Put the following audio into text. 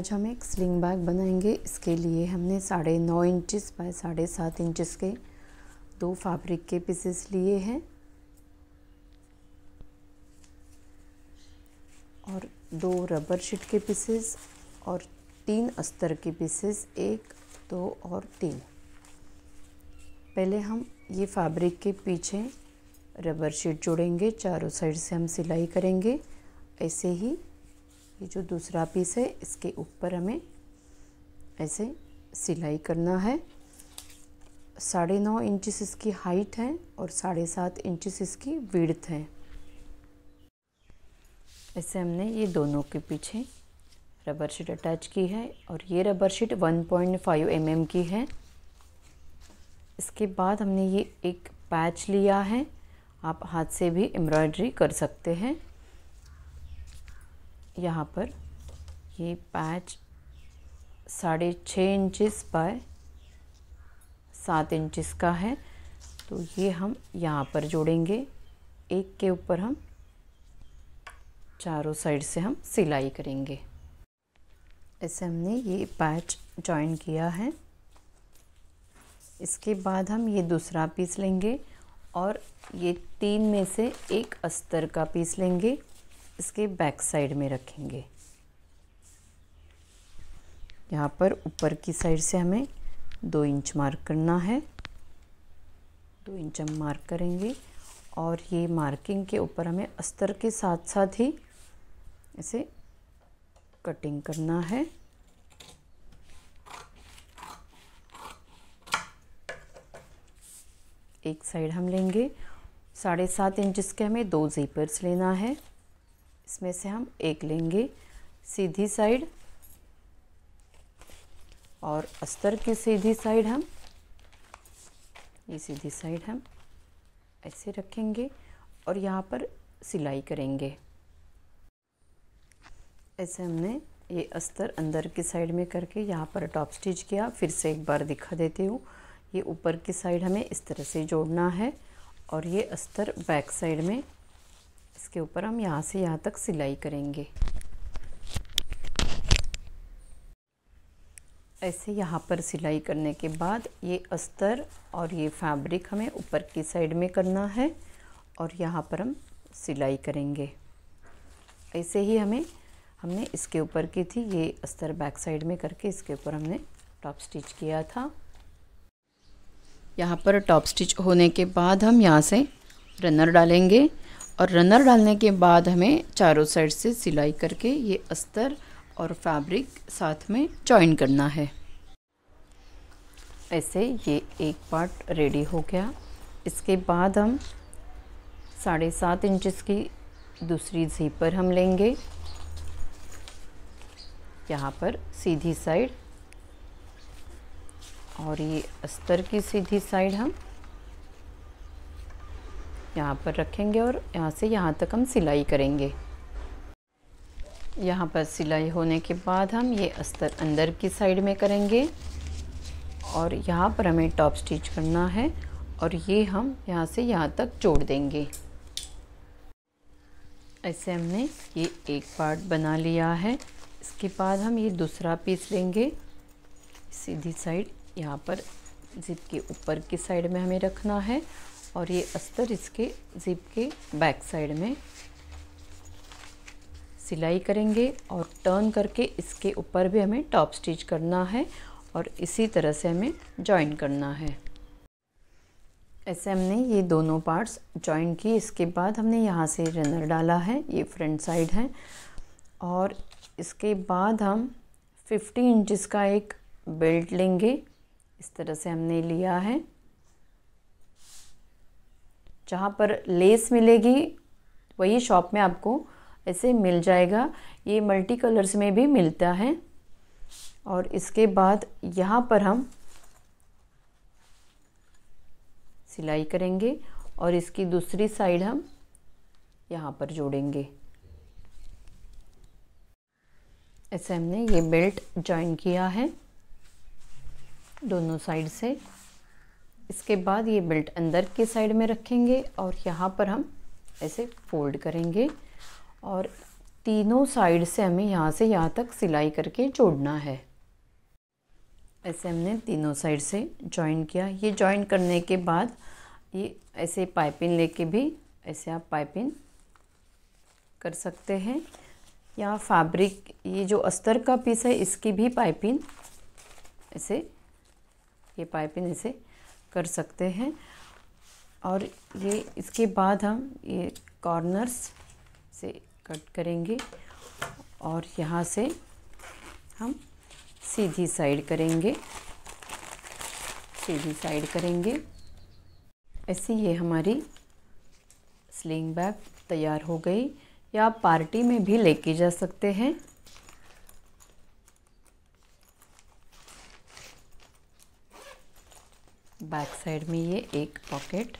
आज हम एक स्लिंग बैग बनाएंगे इसके लिए हमने साढ़े नौ इंचिस बाय साढ़े सात इंचिस के दो फैब्रिक के पीसेस लिए हैं और दो रबर शीट के पीसेस और तीन अस्तर के पीसेस एक दो और तीन पहले हम ये फैब्रिक के पीछे रबर शीट जोड़ेंगे चारों साइड से हम सिलाई करेंगे ऐसे ही ये जो दूसरा पीस है इसके ऊपर हमें ऐसे सिलाई करना है साढ़े नौ इंचिस इसकी हाइट है और साढ़े सात इंचिस इसकी विड्थ है ऐसे हमने ये दोनों के पीछे रबर शीट अटैच की है और ये रबर शीट 1.5 पॉइंट mm की है इसके बाद हमने ये एक पैच लिया है आप हाथ से भी एम्ब्रॉयड्री कर सकते हैं यहाँ पर ये पैच साढ़े छः इंचिस बाय सात इंचिस का है तो ये हम यहाँ पर जोड़ेंगे एक के ऊपर हम चारों साइड से हम सिलाई करेंगे ऐसे हमने ये पैच जॉइन किया है इसके बाद हम ये दूसरा पीस लेंगे और ये तीन में से एक अस्तर का पीस लेंगे इसके बैक साइड में रखेंगे यहाँ पर ऊपर की साइड से हमें दो इंच मार्क करना है दो इंच हम मार्क करेंगे और ये मार्किंग के ऊपर हमें अस्तर के साथ साथ ही इसे कटिंग करना है एक साइड हम लेंगे साढ़े सात इंच के हमें दो जीपर्स लेना है इसमें से हम एक लेंगे सीधी साइड और अस्तर की सीधी साइड हम ये सीधी साइड हम ऐसे रखेंगे और यहाँ पर सिलाई करेंगे ऐसे हमने ये अस्तर अंदर की साइड में करके यहाँ पर टॉप स्टिच किया फिर से एक बार दिखा देती हूँ ये ऊपर की साइड हमें इस तरह से जोड़ना है और ये अस्तर बैक साइड में इसके ऊपर हम यहाँ से यहाँ तक सिलाई करेंगे ऐसे यहाँ पर सिलाई करने के बाद ये अस्तर और ये फैब्रिक हमें ऊपर की साइड में करना है और यहाँ पर हम सिलाई करेंगे ऐसे ही हमें हमने इसके ऊपर की थी ये अस्तर बैक साइड में करके इसके ऊपर हमने टॉप स्टिच किया था यहाँ पर टॉप स्टिच होने के बाद हम यहाँ से रनर डालेंगे और रनर डालने के बाद हमें चारों साइड से सिलाई करके ये अस्तर और फैब्रिक साथ में जॉइन करना है ऐसे ये एक पार्ट रेडी हो गया इसके बाद हम साढ़े सात इंचज़ की दूसरी जीपर हम लेंगे यहाँ पर सीधी साइड और ये अस्तर की सीधी साइड हम यहाँ पर रखेंगे और यहाँ से यहाँ तक हम सिलाई करेंगे यहाँ पर सिलाई होने के बाद हम ये अस्तर अंदर की साइड में करेंगे और यहाँ पर हमें टॉप स्टिच करना है और ये हम यहाँ से यहाँ तक जोड़ देंगे ऐसे हमने ये एक पार्ट बना लिया है इसके बाद हम ये दूसरा पीस लेंगे सीधी साइड यहाँ पर जिप के ऊपर की साइड में हमें रखना है और ये अस्तर इसके जिप के बैक साइड में सिलाई करेंगे और टर्न करके इसके ऊपर भी हमें टॉप स्टिच करना है और इसी तरह से हमें जॉइन करना है ऐसे हमने ये दोनों पार्ट्स जॉइन किए इसके बाद हमने यहाँ से रनर डाला है ये फ्रंट साइड है और इसके बाद हम 50 इंचज़ का एक बेल्ट लेंगे इस तरह से हमने लिया है जहाँ पर लेस मिलेगी वही शॉप में आपको ऐसे मिल जाएगा ये मल्टी कलर्स में भी मिलता है और इसके बाद यहाँ पर हम सिलाई करेंगे और इसकी दूसरी साइड हम यहाँ पर जोड़ेंगे ऐसे हमने ये बेल्ट जॉइन किया है दोनों साइड से इसके बाद ये बेल्ट अंदर के साइड में रखेंगे और यहाँ पर हम ऐसे फोल्ड करेंगे और तीनों साइड से हमें यहाँ से यहाँ तक सिलाई करके जोड़ना है ऐसे हमने तीनों साइड से जॉइन किया ये जॉइन करने के बाद ये ऐसे पाइपिंग लेके भी ऐसे आप पाइपिंग कर सकते हैं या फैब्रिक ये जो अस्तर का पीस है इसकी भी पाइपिंग ऐसे ये पाइपिंग ऐसे कर सकते हैं और ये इसके बाद हम ये कॉर्नर्स से कट करेंगे और यहाँ से हम सीधी साइड करेंगे सीधी साइड करेंगे ऐसे ये हमारी स्लिंग बैग तैयार हो गई या आप पार्टी में भी लेके जा सकते हैं बैक साइड में ये एक पॉकेट